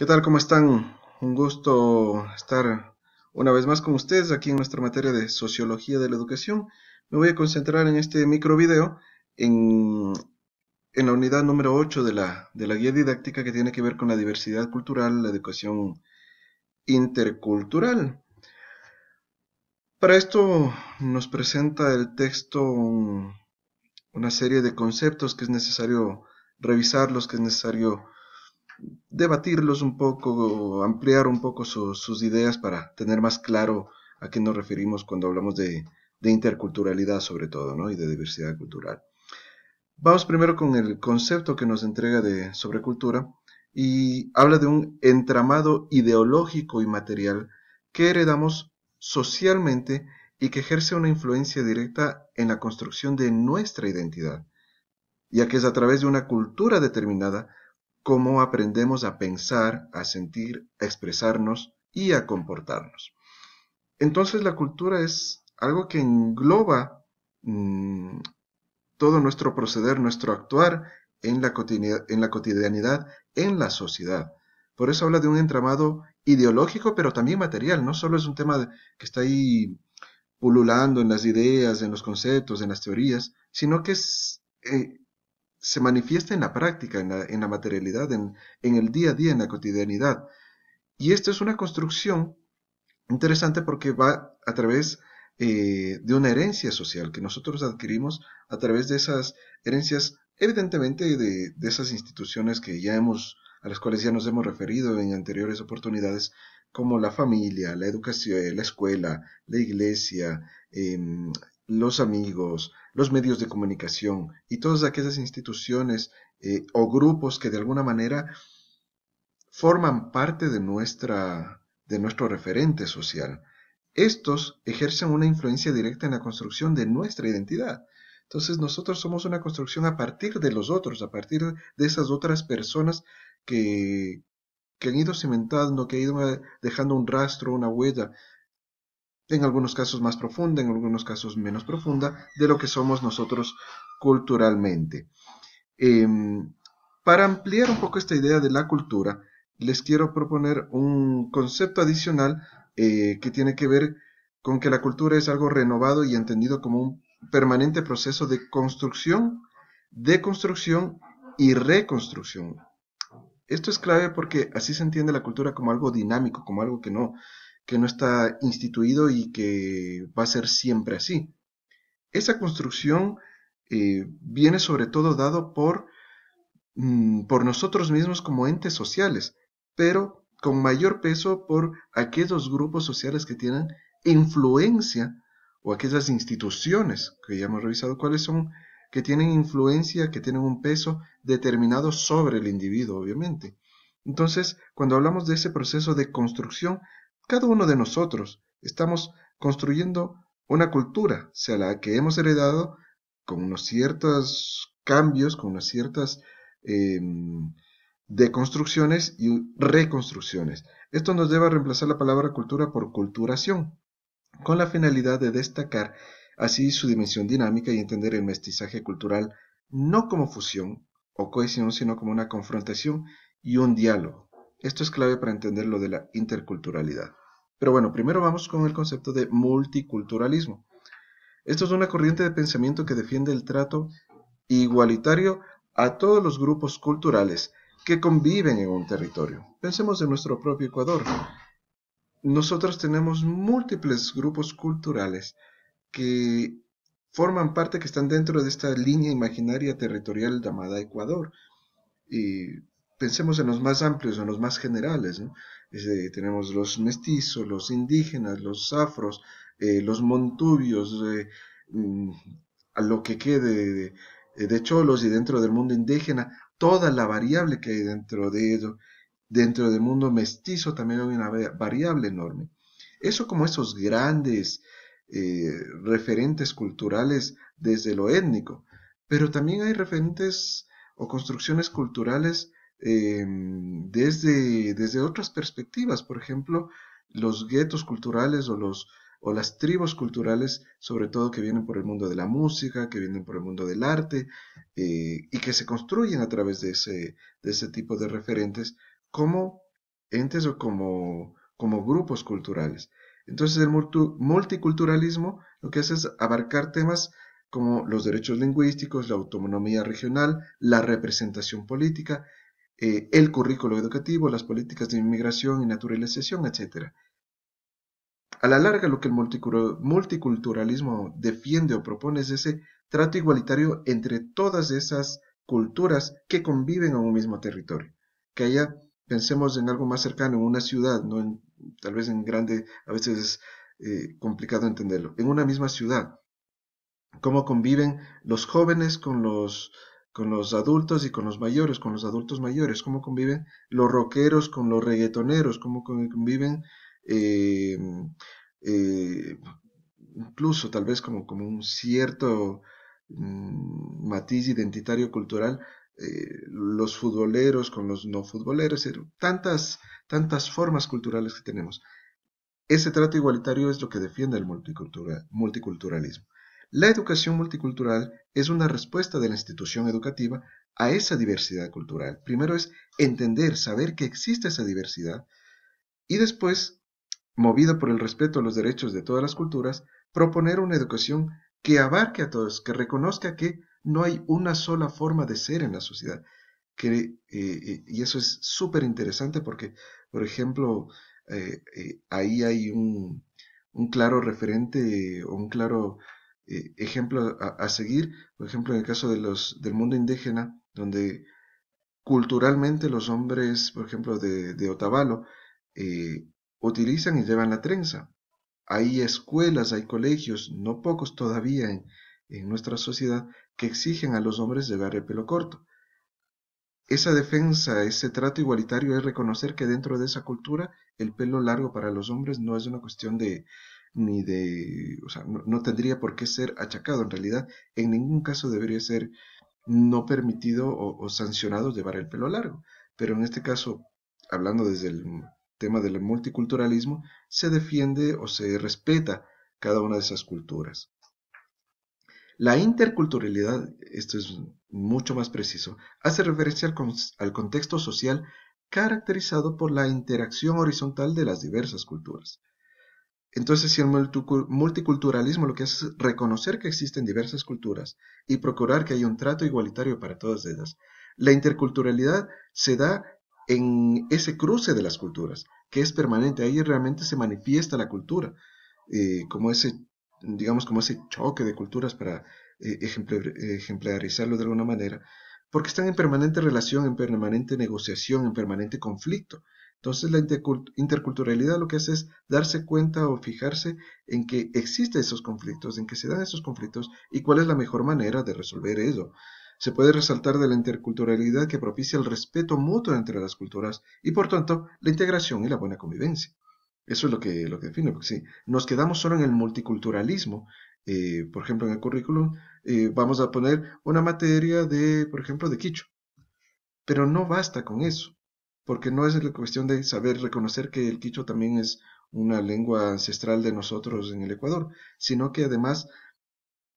¿Qué tal? ¿Cómo están? Un gusto estar una vez más con ustedes aquí en nuestra materia de Sociología de la Educación. Me voy a concentrar en este micro video en, la unidad número 8 de la, de la guía didáctica que tiene que ver con la diversidad cultural, la educación intercultural. Para esto nos presenta el texto una serie de conceptos que es necesario revisarlos, que es necesario debatirlos un poco, ampliar un poco sus ideas para tener más claro a qué nos referimos cuando hablamos de, interculturalidad sobre todo, Y de diversidad cultural. Vamos primero con el concepto que nos entrega de sobre cultura y habla de un entramado ideológico y material que heredamos socialmente y que ejerce una influencia directa en la construcción de nuestra identidad, ya que es a través de una cultura determinada cómo aprendemos a pensar, a sentir, a expresarnos y a comportarnos. Entonces la cultura es algo que engloba mm, todo nuestro proceder, nuestro actuar en la, cotidianidad, en la sociedad. Por eso habla de un entramado ideológico, pero también material. No solo es un tema que está ahí pululando en las ideas, en los conceptos, en las teorías, sino que es, eh, se manifiesta en la práctica, en la, materialidad, en, el día a día, en la cotidianidad. Y esto es una construcción interesante porque va a través eh, de una herencia social que nosotros adquirimos a través de esas herencias, evidentemente de, esas instituciones que ya hemos, a las cuales ya nos hemos referido en anteriores oportunidades, como la familia, la educación, la escuela, la iglesia, em, los amigos, los medios de comunicación y todas aquellas instituciones eh, o grupos que de alguna manera forman parte de, nuestra, de nuestro referente social. Estos ejercen una influencia directa en la construcción de nuestra identidad. Entonces nosotros somos una construcción a partir de los otros, a partir de esas otras personas que, que han ido cimentando, que han ido eh, dejando un rastro, una huella en algunos casos más profunda, en algunos casos menos profunda, de lo que somos nosotros culturalmente. Em, para ampliar un poco esta idea de la cultura, les quiero proponer un concepto adicional eh, que tiene que ver con que la cultura es algo renovado y entendido como un permanente proceso de construcción, deconstrucción y reconstrucción. Esto es clave porque así se entiende la cultura como algo dinámico, como algo que no que no está instituido y que va a ser siempre así. Esa construcción eh, viene sobre todo dado por, mm, por nosotros mismos como entes sociales, pero con mayor peso por aquellos grupos sociales que tienen influencia o aquellas instituciones que ya hemos revisado cuáles son, que tienen influencia, que tienen un peso determinado sobre el individuo, obviamente. Entonces, cuando hablamos de ese proceso de construcción, cada uno de nosotros estamos construyendo una cultura, sea la que hemos heredado, con unos ciertos cambios, con unas ciertas em, deconstrucciones y reconstrucciones. Esto nos lleva a reemplazar la palabra cultura por culturación, con la finalidad de destacar así su dimensión dinámica y entender el mestizaje cultural no como fusión o cohesión, sino como una confrontación y un diálogo. Esto es clave para entender lo de la interculturalidad. Pero bueno, primero vamos con el concepto de multiculturalismo. Esto es una corriente de pensamiento que defiende el trato igualitario a todos los grupos culturales que conviven en un territorio. Pensemos en nuestro propio Ecuador. Nosotros tenemos múltiples grupos culturales que forman parte, que están dentro de esta línea imaginaria territorial llamada Ecuador. Y pensemos en los más amplios, en los más generales. ¿no? tenemos los mestizos, los indígenas, los afros, eh, los montubios, eh, mm, a lo que quede eh, de, cholos y dentro del mundo indígena, toda la variable que hay dentro de ello, dentro del mundo mestizo también hay una variable enorme. Eso como esos grandes referentes culturales desde lo étnico, pero también hay referentes o construcciones culturales Em, desde, otras perspectivas, por ejemplo, los guetos culturales o, o las tribus culturales, sobre todo que vienen por el mundo de la música, que vienen por el mundo del arte, eh, y que se construyen a través de ese, de ese tipo de referentes como entes o como, como grupos culturales. Entonces el multiculturalismo lo que hace es abarcar temas como los derechos lingüísticos, la autonomía regional, la representación política, eh, el currículo educativo, las políticas de inmigración y naturalización, etc. A la larga, lo que el multiculturalismo defiende o propone es ese trato igualitario entre todas esas culturas que conviven en un mismo territorio. Que haya, pensemos en algo más cercano, en una ciudad, no en, tal vez en grande, a veces es eh, complicado entenderlo, en una misma ciudad. Cómo conviven los jóvenes con los con los adultos y con los mayores, con los adultos mayores, cómo conviven los rockeros con los reggaetoneros, cómo conviven eh, eh, incluso tal vez como, como un cierto mm, matiz identitario cultural, eh, los futboleros con los no futboleros, tantas, tantas formas culturales que tenemos. Ese trato igualitario es lo que defiende el multiculturalismo. La educación multicultural es una respuesta de la institución educativa a esa diversidad cultural. Primero es entender, saber que existe esa diversidad y después, movido por el respeto a los derechos de todas las culturas, proponer una educación que abarque a todos, que reconozca que no hay una sola forma de ser en la sociedad. Eh, eh, y eso es súper interesante porque, por ejemplo, eh, ahí hay un, un claro referente o un claro eh, ejemplo a, seguir, por ejemplo en el caso de los, del mundo indígena, donde culturalmente los hombres, por ejemplo, de, Otavalo, eh, utilizan y llevan la trenza. Hay escuelas, hay colegios, no pocos todavía en nuestra sociedad, que exigen a los hombres llevar el pelo corto. Esa defensa, ese trato igualitario es reconocer que dentro de esa cultura el pelo largo para los hombres no es una cuestión de, ni de, o sea, no, tendría por qué ser achacado. En realidad, en ningún caso debería ser no permitido o, sancionado llevar el pelo largo. Pero en este caso, hablando desde el tema del multiculturalismo, se defiende o se respeta cada una de esas culturas. La interculturalidad, esto es mucho más preciso, hace referencia al contexto social caracterizado por la interacción horizontal de las diversas culturas. Entonces, si el multiculturalismo lo que hace es reconocer que existen diversas culturas y procurar que haya un trato igualitario para todas ellas, la interculturalidad se da en ese cruce de las culturas, que es permanente, ahí realmente se manifiesta la cultura, eh, como ese, digamos, como ese choque de culturas para eh, ejemplarizarlo de alguna manera, porque están en permanente relación, en permanente negociación, en permanente conflicto. Entonces la interculturalidad lo que hace es darse cuenta o fijarse en que existen esos conflictos, en que se dan esos conflictos y cuál es la mejor manera de resolver eso. Se puede resaltar de la interculturalidad que propicia el respeto mutuo entre las culturas y por tanto la integración y la buena convivencia. Eso es lo que, lo define, porque si nos quedamos solo en el multiculturalismo, eh, por ejemplo en el currículum, eh, vamos a poner una materia de, por ejemplo, de quicho. Pero no basta con eso porque no es la cuestión de saber reconocer que el quichua también es una lengua ancestral de nosotros en el Ecuador, sino que además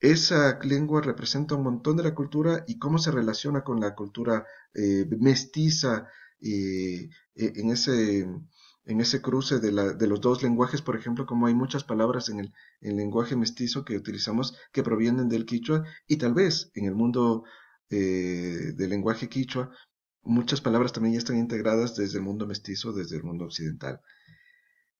esa lengua representa un montón de la cultura y cómo se relaciona con la cultura eh, mestiza eh, e, en, ese, en ese cruce de, los dos lenguajes, por ejemplo, como hay muchas palabras en el, lenguaje mestizo que utilizamos que provienen del quichua y tal vez en el mundo eh, del lenguaje quichua muchas palabras también ya están integradas desde el mundo mestizo, desde el mundo occidental.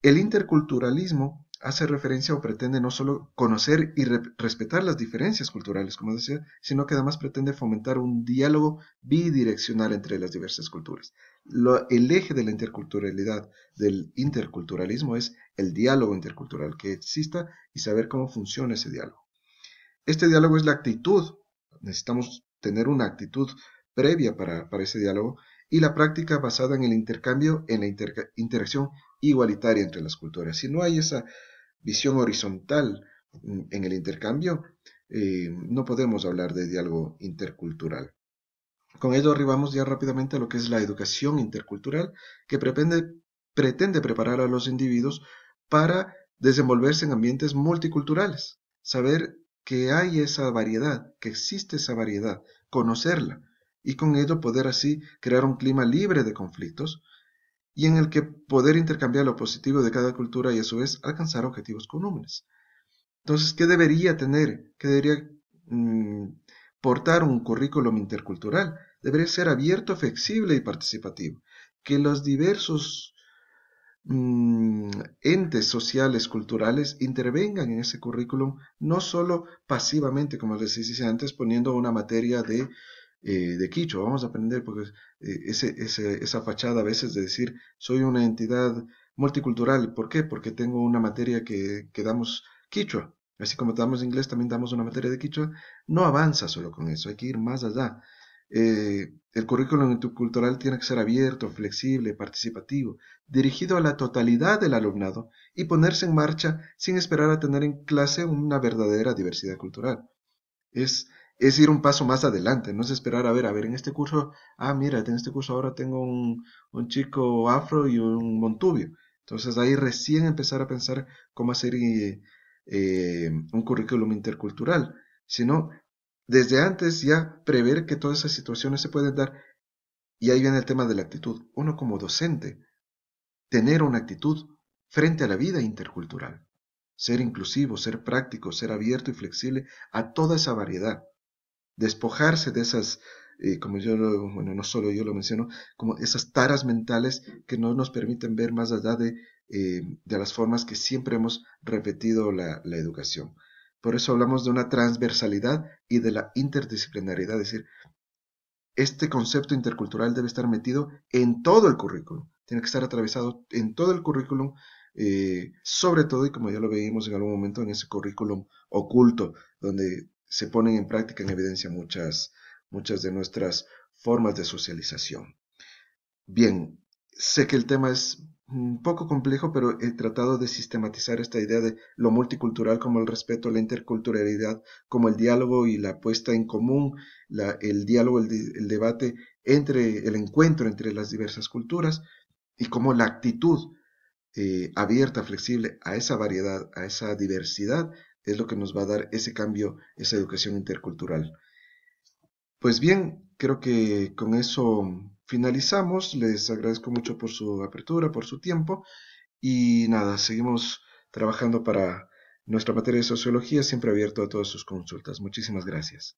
El interculturalismo hace referencia o pretende no solo conocer y respetar las diferencias culturales, como decía, sino que además pretende fomentar un diálogo bidireccional entre las diversas culturas. el eje de la interculturalidad, del interculturalismo, es el diálogo intercultural que exista y saber cómo funciona ese diálogo. Este diálogo es la actitud. Necesitamos tener una actitud previa para, ese diálogo y la práctica basada en el intercambio, en la interacción igualitaria entre las culturas. Si no hay esa visión horizontal mm, en el intercambio, eh, no podemos hablar de diálogo intercultural. Con ello arribamos ya rápidamente a lo que es la educación intercultural, que pretende preparar a los individuos para desenvolverse en ambientes multiculturales, saber que hay esa variedad, que existe esa variedad, conocerla, y con ello poder así crear un clima libre de conflictos y en el que poder intercambiar lo positivo de cada cultura y a su vez alcanzar objetivos comunes. Entonces, ¿qué debería tener? ¿Qué debería mm, portar un currículum intercultural? Debería ser abierto, flexible y participativo. Que los diversos mm, entes sociales, culturales, intervengan en ese currículum, no solo pasivamente, como les decía antes, poniendo una materia de eh, de Quicho, vamos a aprender, porque eh, ese, esa fachada a veces de decir, soy una entidad multicultural, ¿por qué? Porque tengo una materia que, damos quichua así como damos inglés, también damos una materia de quichua no avanza solo con eso, hay que ir más allá. Eh, el currículum intercultural tiene que ser abierto, flexible, participativo, dirigido a la totalidad del alumnado y ponerse en marcha sin esperar a tener en clase una verdadera diversidad cultural. Es es ir un paso más adelante, no es esperar a ver, a ver, en este curso, ah, mira, en este curso ahora tengo un, chico afro y un montubio. Entonces ahí recién empezar a pensar cómo hacer eh, eh, un currículum intercultural, sino desde antes ya prever que todas esas situaciones se pueden dar. Y ahí viene el tema de la actitud. Uno como docente, tener una actitud frente a la vida intercultural, ser inclusivo, ser práctico, ser abierto y flexible a toda esa variedad despojarse de esas, eh, como yo, lo, bueno, no solo yo lo menciono, como esas taras mentales que no nos permiten ver más allá de, eh, de las formas que siempre hemos repetido la, educación. Por eso hablamos de una transversalidad y de la interdisciplinaridad, es decir, este concepto intercultural debe estar metido en todo el currículum, tiene que estar atravesado en todo el currículum, eh, sobre todo, y como ya lo veíamos en algún momento, en ese currículum oculto, donde se ponen en práctica, en evidencia muchas, muchas de nuestras formas de socialización. Bien, sé que el tema es un poco complejo, pero he tratado de sistematizar esta idea de lo multicultural como el respeto, la interculturalidad, como el diálogo y la puesta en común, el diálogo, el, debate entre el encuentro entre las diversas culturas y como la actitud eh, abierta, flexible a esa variedad, a esa diversidad, es lo que nos va a dar ese cambio, esa educación intercultural. Pues bien, creo que con eso finalizamos. Les agradezco mucho por su apertura, por su tiempo. Y nada, seguimos trabajando para nuestra materia de sociología, siempre abierto a todas sus consultas. Muchísimas gracias.